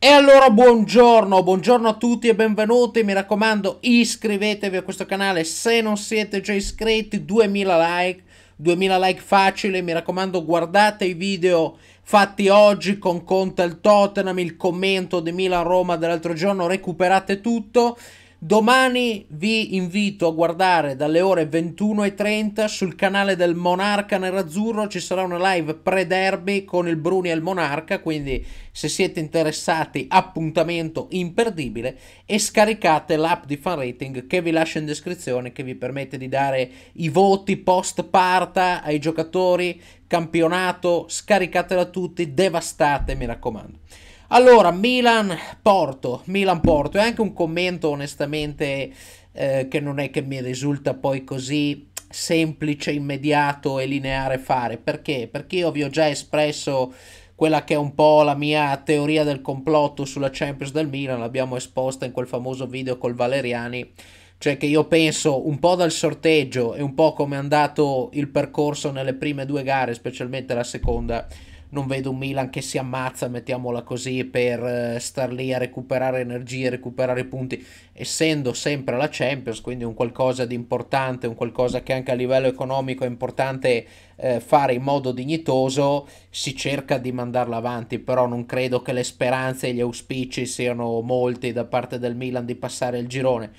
E allora buongiorno, buongiorno a tutti e benvenuti, mi raccomando iscrivetevi a questo canale se non siete già iscritti, 2000 like, 2000 like facile, mi raccomando guardate i video fatti oggi con Conte al Tottenham, il commento di Milan-Roma dell'altro giorno, recuperate tutto Domani vi invito a guardare dalle ore 21.30 sul canale del Monarca Nerazzurro ci sarà una live pre-derby con il Bruni e il Monarca, quindi se siete interessati appuntamento imperdibile e scaricate l'app di fan rating che vi lascio in descrizione che vi permette di dare i voti post parta ai giocatori, campionato, scaricatela tutti, devastate mi raccomando. Allora, Milan-Porto, Milan-Porto, è anche un commento onestamente eh, che non è che mi risulta poi così semplice, immediato e lineare fare, perché? Perché io vi ho già espresso quella che è un po' la mia teoria del complotto sulla Champions del Milan, l'abbiamo esposta in quel famoso video col Valeriani, cioè che io penso un po' dal sorteggio e un po' come è andato il percorso nelle prime due gare, specialmente la seconda, non vedo un Milan che si ammazza, mettiamola così, per eh, star lì a recuperare energie, recuperare punti, essendo sempre la Champions, quindi un qualcosa di importante, un qualcosa che anche a livello economico è importante eh, fare in modo dignitoso, si cerca di mandarla avanti, però non credo che le speranze e gli auspici siano molti da parte del Milan di passare il girone.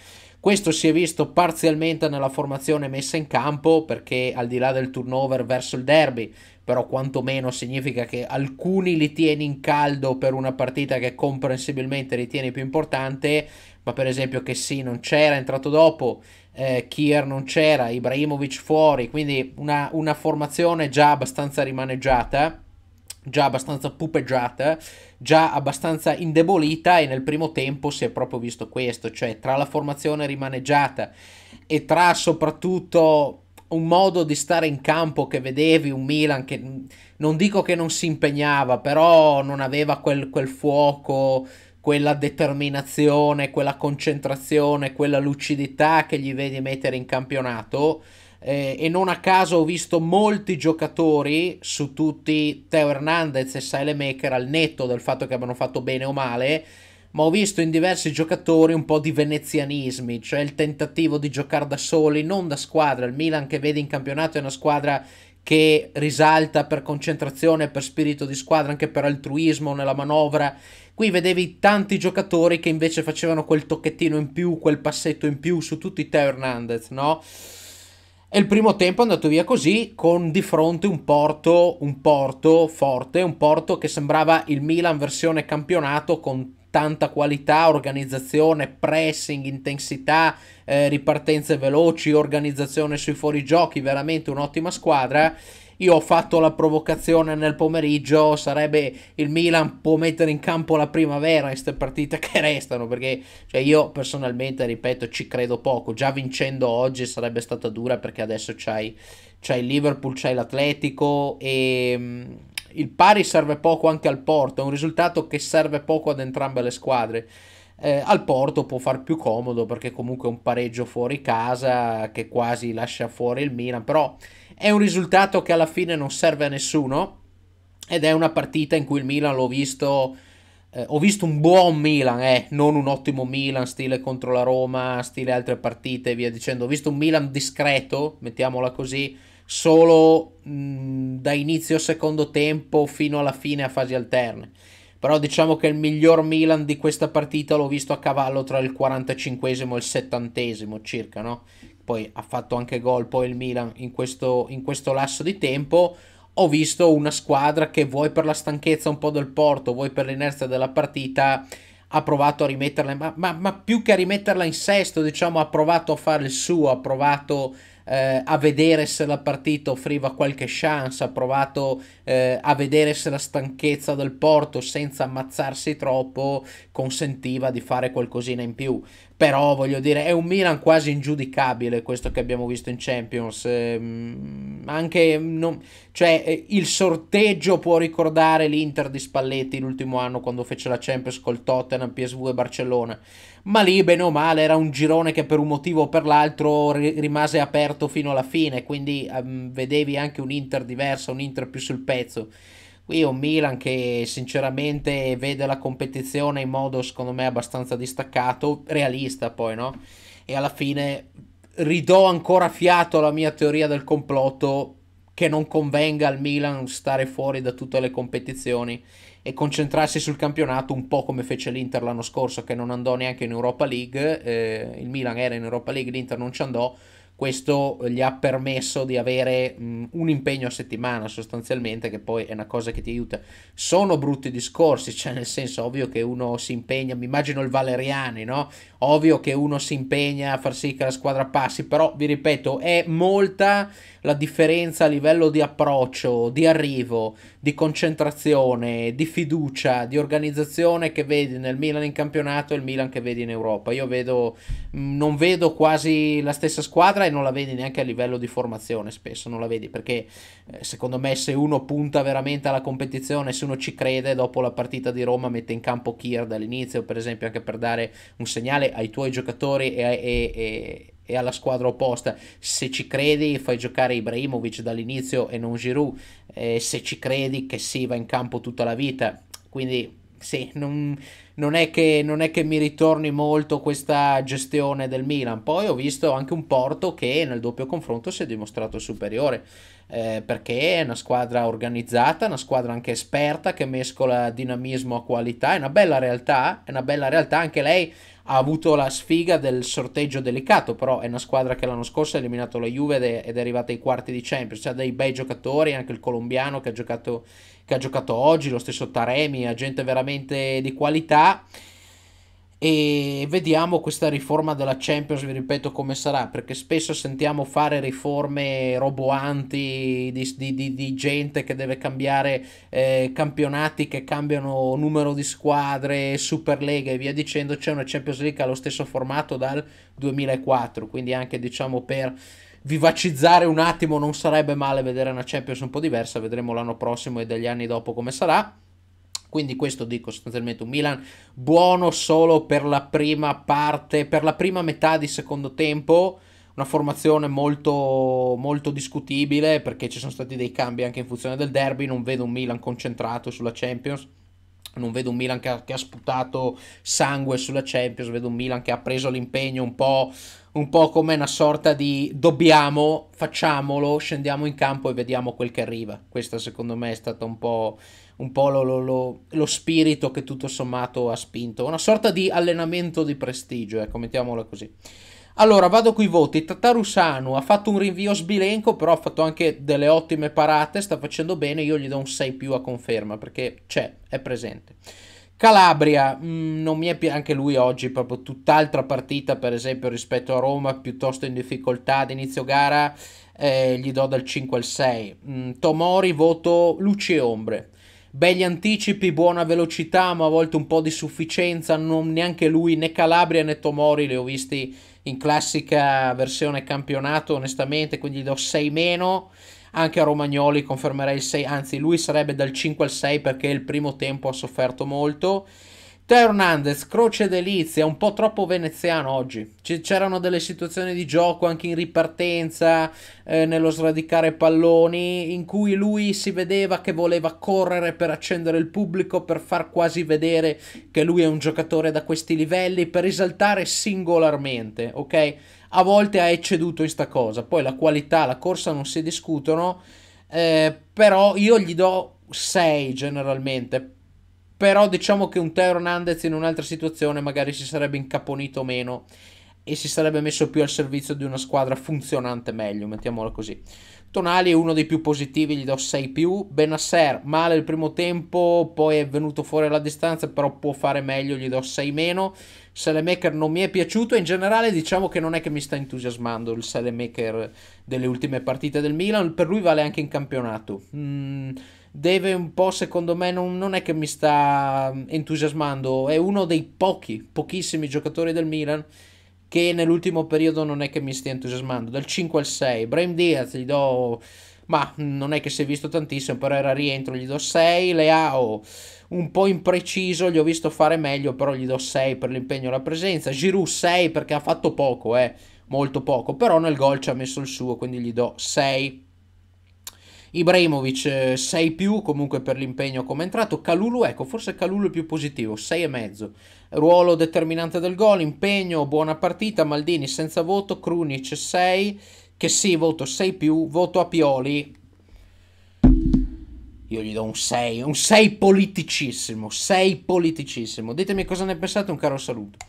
Questo si è visto parzialmente nella formazione messa in campo perché al di là del turnover verso il derby, però quantomeno significa che alcuni li tieni in caldo per una partita che comprensibilmente ritieni più importante, ma per esempio che sì, non c'era, è entrato dopo, eh, Kier non c'era, Ibrahimovic fuori, quindi una, una formazione già abbastanza rimaneggiata già abbastanza pupeggiata, già abbastanza indebolita e nel primo tempo si è proprio visto questo, cioè tra la formazione rimaneggiata e tra soprattutto un modo di stare in campo che vedevi un Milan che non dico che non si impegnava, però non aveva quel, quel fuoco, quella determinazione, quella concentrazione, quella lucidità che gli vedi mettere in campionato eh, e non a caso ho visto molti giocatori su tutti Teo Hernandez e Silemaker al netto del fatto che abbiano fatto bene o male ma ho visto in diversi giocatori un po' di venezianismi, cioè il tentativo di giocare da soli, non da squadra. Il Milan che vede in campionato è una squadra che risalta per concentrazione, per spirito di squadra, anche per altruismo nella manovra. Qui vedevi tanti giocatori che invece facevano quel tocchettino in più, quel passetto in più su tutti Teo Hernandez, no? E il primo tempo è andato via così, con di fronte un porto, un porto forte, un porto che sembrava il Milan versione campionato con tanta qualità, organizzazione, pressing, intensità, eh, ripartenze veloci, organizzazione sui fuorigiochi, veramente un'ottima squadra io ho fatto la provocazione nel pomeriggio, sarebbe il Milan può mettere in campo la primavera in queste partite che restano, perché cioè, io personalmente, ripeto, ci credo poco. Già vincendo oggi sarebbe stata dura perché adesso c'hai, c'hai Liverpool, c'hai l'Atletico e mm, il pari serve poco anche al Porto, è un risultato che serve poco ad entrambe le squadre eh, al Porto può far più comodo perché comunque è un pareggio fuori casa che quasi lascia fuori il Milan, però è un risultato che alla fine non serve a nessuno ed è una partita in cui il Milan l'ho visto eh, ho visto un buon Milan, eh, non un ottimo Milan, stile contro la Roma, stile altre partite e via dicendo. Ho visto un Milan discreto, mettiamola così, solo mh, mm, da inizio secondo tempo fino alla fine a fasi alterne. Però diciamo che il miglior Milan di questa partita l'ho visto a cavallo tra il 45 e il 70 circa, no? Poi ha fatto anche gol poi il Milan in questo, in questo lasso di tempo. Ho visto una squadra che vuoi per la stanchezza un po' del porto, vuoi per l'inerzia della partita, ha provato a rimetterla, ma, ma, ma più che a rimetterla in sesto, diciamo, ha provato a fare il suo, ha provato eh, a vedere se la partita offriva qualche chance, ha provato eh, a vedere se la stanchezza del Porto senza ammazzarsi troppo consentiva di fare qualcosina in più. Però voglio dire, è un Milan quasi ingiudicabile questo che abbiamo visto in Champions. Ehm, anche non, cioè, eh, il sorteggio può ricordare l'Inter di Spalletti l'ultimo anno quando fece la Champions col Tottenham, PSV e Barcellona. Ma lì, bene o male, era un girone che per un motivo o per l'altro rimase aperto porto fino alla fine, quindi um, vedevi anche un Inter diverso, un Inter più sul pezzo. Qui è un Milan che sinceramente vede la competizione in modo secondo me abbastanza distaccato, realista poi, no? E alla fine ridò ancora fiato alla mia teoria del complotto che non convenga al Milan stare fuori da tutte le competizioni e concentrarsi sul campionato un po' come fece l'Inter l'anno scorso che non andò neanche in Europa League, eh, il Milan era in Europa League, l'Inter non ci andò, questo gli ha permesso di avere mh, un impegno a settimana sostanzialmente che poi è una cosa che ti aiuta sono brutti discorsi cioè nel senso ovvio che uno si impegna mi immagino il Valeriani no ovvio che uno si impegna a far sì che la squadra passi però vi ripeto è molta la differenza a livello di approccio di arrivo di concentrazione di fiducia di organizzazione che vedi nel Milan in campionato e il Milan che vedi in Europa io vedo mh, non vedo quasi la stessa squadra e non la vedi neanche a livello di formazione spesso, non la vedi perché eh, secondo me se uno punta veramente alla competizione, se uno ci crede dopo la partita di Roma mette in campo Kier dall'inizio per esempio anche per dare un segnale ai tuoi giocatori e, e, e, e alla squadra opposta. Se ci credi, fai giocare Ibrahimovic dall'inizio e non Giroud. Eh, se ci credi, che si va in campo tutta la vita. Quindi, sì, non, non è, che, non è che mi ritorni molto questa gestione del Milan. Poi ho visto anche un Porto che nel doppio confronto si è dimostrato superiore. Eh, perché è una squadra organizzata, una squadra anche esperta che mescola dinamismo a qualità, è una bella realtà, è una bella realtà, anche lei ha avuto la sfiga del sorteggio delicato, però è una squadra che l'anno scorso ha eliminato la Juve ed è arrivata ai quarti di Champions, ha dei bei giocatori, anche il colombiano che ha giocato, che ha giocato oggi, lo stesso Taremi, ha gente veramente di qualità e vediamo questa riforma della Champions, vi ripeto come sarà, perché spesso sentiamo fare riforme roboanti di, di, di, di gente che deve cambiare eh, campionati, che cambiano numero di squadre, Super League e via dicendo, c'è una Champions League allo stesso formato dal 2004, quindi anche diciamo per vivacizzare un attimo non sarebbe male vedere una Champions un po' diversa, vedremo l'anno prossimo e degli anni dopo come sarà. Quindi questo dico sostanzialmente un Milan buono solo per la prima parte, per la prima metà di secondo tempo, una formazione molto, molto discutibile perché ci sono stati dei cambi anche in funzione del derby, non vedo un Milan concentrato sulla Champions. Non vedo un Milan che ha, che ha sputato sangue sulla Champions, vedo un Milan che ha preso l'impegno un po', un po' come una sorta di dobbiamo, facciamolo, scendiamo in campo e vediamo quel che arriva. Questa secondo me è stata un po' un po' lo, lo, lo, lo, spirito che tutto sommato ha spinto, una sorta di allenamento di prestigio, ecco, mettiamola così. Allora, vado coi voti. Tatarusanu ha fatto un rinvio sbilenco, però ha fatto anche delle ottime parate, sta facendo bene, io gli do un 6 più a conferma, perché c'è, è presente. Calabria, mh, mm, non mi è pi- anche lui oggi proprio tutt'altra partita, per esempio, rispetto a Roma, piuttosto in difficoltà ad inizio gara, eh, gli do dal 5 al 6. Mh, mm, Tomori, voto luci e ombre. Begli anticipi, buona velocità, ma a volte un po' di sufficienza, non neanche lui né Calabria né Tomori li ho visti in classica versione campionato, onestamente, quindi gli do 6 meno. Anche a Romagnoli confermerei il 6, anzi lui sarebbe dal 5 al 6 perché il primo tempo ha sofferto molto. Teo Hernandez, croce delizia, un po' troppo veneziano oggi. c'erano delle situazioni di gioco anche in ripartenza, eh, nello sradicare palloni, in cui lui si vedeva che voleva correre per accendere il pubblico, per far quasi vedere che lui è un giocatore da questi livelli, per risaltare singolarmente, ok? A volte ha ecceduto in sta cosa. Poi la qualità, la corsa non si discutono, eh, però io gli do 6 generalmente però diciamo che un Teo Hernandez in un'altra situazione magari si sarebbe incaponito meno e si sarebbe messo più al servizio di una squadra funzionante meglio, mettiamola così. Tonali è uno dei più positivi, gli do 6 più. Benasser male il primo tempo, poi è venuto fuori alla distanza, però può fare meglio, gli do 6 meno. Salemaker non mi è piaciuto in generale diciamo che non è che mi sta entusiasmando il Salemaker delle ultime partite del Milan, per lui vale anche in campionato. Mm, deve un po', secondo me, non, non, è che mi sta entusiasmando. È uno dei pochi, pochissimi giocatori del Milan che nell'ultimo periodo non è che mi stia entusiasmando. Dal 5 al 6, Brahim Diaz gli do. Ma non è che si è visto tantissimo, però era rientro, gli do 6. Leao un po' impreciso, gli ho visto fare meglio, però gli do 6 per l'impegno e la presenza. Giroud 6 perché ha fatto poco, eh, molto poco, però nel gol ci ha messo il suo, quindi gli do 6 Ibrahimovic 6 eh, più comunque per l'impegno come è entrato. Calulu, ecco, forse Calulu è più positivo, 6,5. Ruolo determinante del gol, impegno, buona partita. Maldini senza voto, Krunic 6. Che sì, voto 6 più, voto a Pioli. Io gli do un 6, un 6 politicissimo, 6 politicissimo. Ditemi cosa ne pensate, un caro saluto.